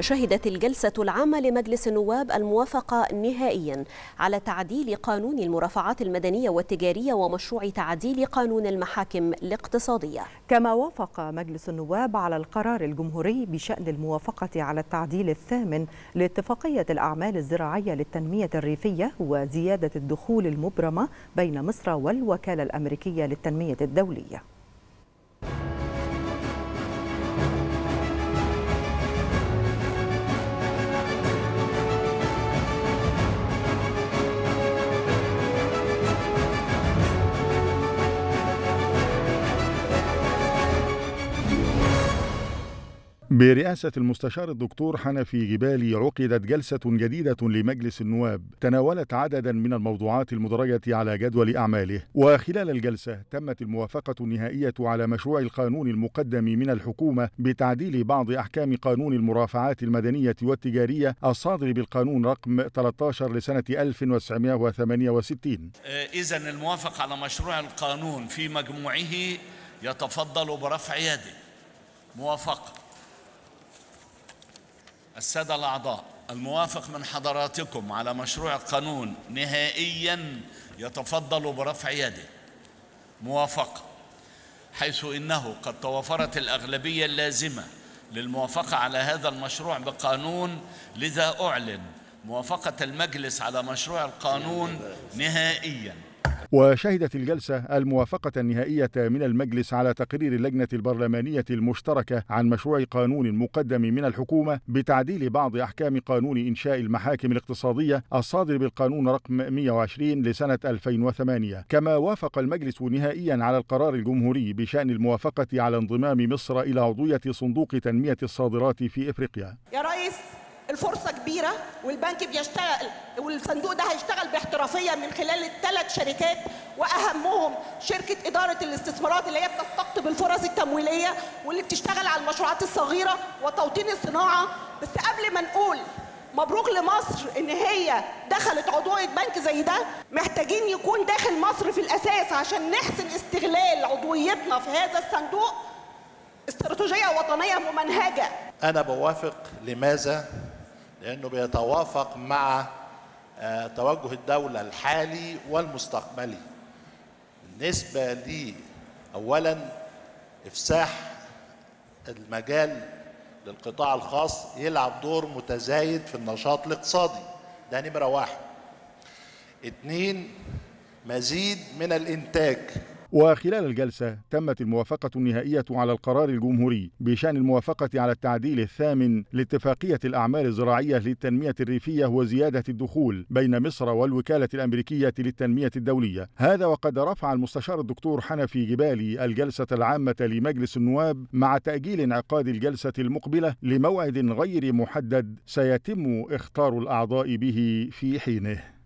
شهدت الجلسة العامة لمجلس النواب الموافقة نهائيا على تعديل قانون المرافعات المدنية والتجارية ومشروع تعديل قانون المحاكم الاقتصادية كما وافق مجلس النواب على القرار الجمهوري بشأن الموافقة على التعديل الثامن لاتفاقية الأعمال الزراعية للتنمية الريفية وزيادة الدخول المبرمة بين مصر والوكالة الأمريكية للتنمية الدولية برئاسة المستشار الدكتور حنفي جبالي عقدت جلسة جديدة لمجلس النواب تناولت عددا من الموضوعات المدرجة على جدول أعماله وخلال الجلسة تمت الموافقة النهائية على مشروع القانون المقدم من الحكومة بتعديل بعض أحكام قانون المرافعات المدنية والتجارية الصادر بالقانون رقم 13 لسنة 1968 إذا الموافق على مشروع القانون في مجموعه يتفضل برفع يده موافقه السادة الأعضاء الموافق من حضراتكم على مشروع القانون نهائيا يتفضل برفع يده موافقة حيث إنه قد توافرت الأغلبية اللازمة للموافقة على هذا المشروع بقانون لذا أعلن موافقة المجلس على مشروع القانون نهائياً وشهدت الجلسة الموافقة النهائية من المجلس على تقرير اللجنة البرلمانية المشتركة عن مشروع قانون مقدم من الحكومة بتعديل بعض أحكام قانون إنشاء المحاكم الاقتصادية الصادر بالقانون رقم 120 لسنة 2008 كما وافق المجلس نهائيا على القرار الجمهوري بشأن الموافقة على انضمام مصر إلى عضوية صندوق تنمية الصادرات في إفريقيا يا رئيس الفرصه كبيره والبنك بيشتغل والصندوق ده هيشتغل باحترافيه من خلال الثلاث شركات واهمهم شركه اداره الاستثمارات اللي هي بتستقطب الفرص التمويليه واللي بتشتغل على المشروعات الصغيره وتوطين الصناعه بس قبل ما نقول مبروك لمصر ان هي دخلت عضويه بنك زي ده محتاجين يكون داخل مصر في الاساس عشان نحسن استغلال عضويتنا في هذا الصندوق استراتيجيه وطنيه ممنهجه انا بوافق لماذا لأنه بيتوافق مع آه، توجه الدولة الحالي والمستقبلي بالنسبة لي أولا إفساح المجال للقطاع الخاص يلعب دور متزايد في النشاط الاقتصادي ده نمرة واحد اتنين مزيد من الإنتاج وخلال الجلسة تمت الموافقة النهائية على القرار الجمهوري بشأن الموافقة على التعديل الثامن لاتفاقية الأعمال الزراعية للتنمية الريفية وزيادة الدخول بين مصر والوكالة الأمريكية للتنمية الدولية هذا وقد رفع المستشار الدكتور حنفي جبالي الجلسة العامة لمجلس النواب مع تأجيل انعقاد الجلسة المقبلة لموعد غير محدد سيتم اختار الأعضاء به في حينه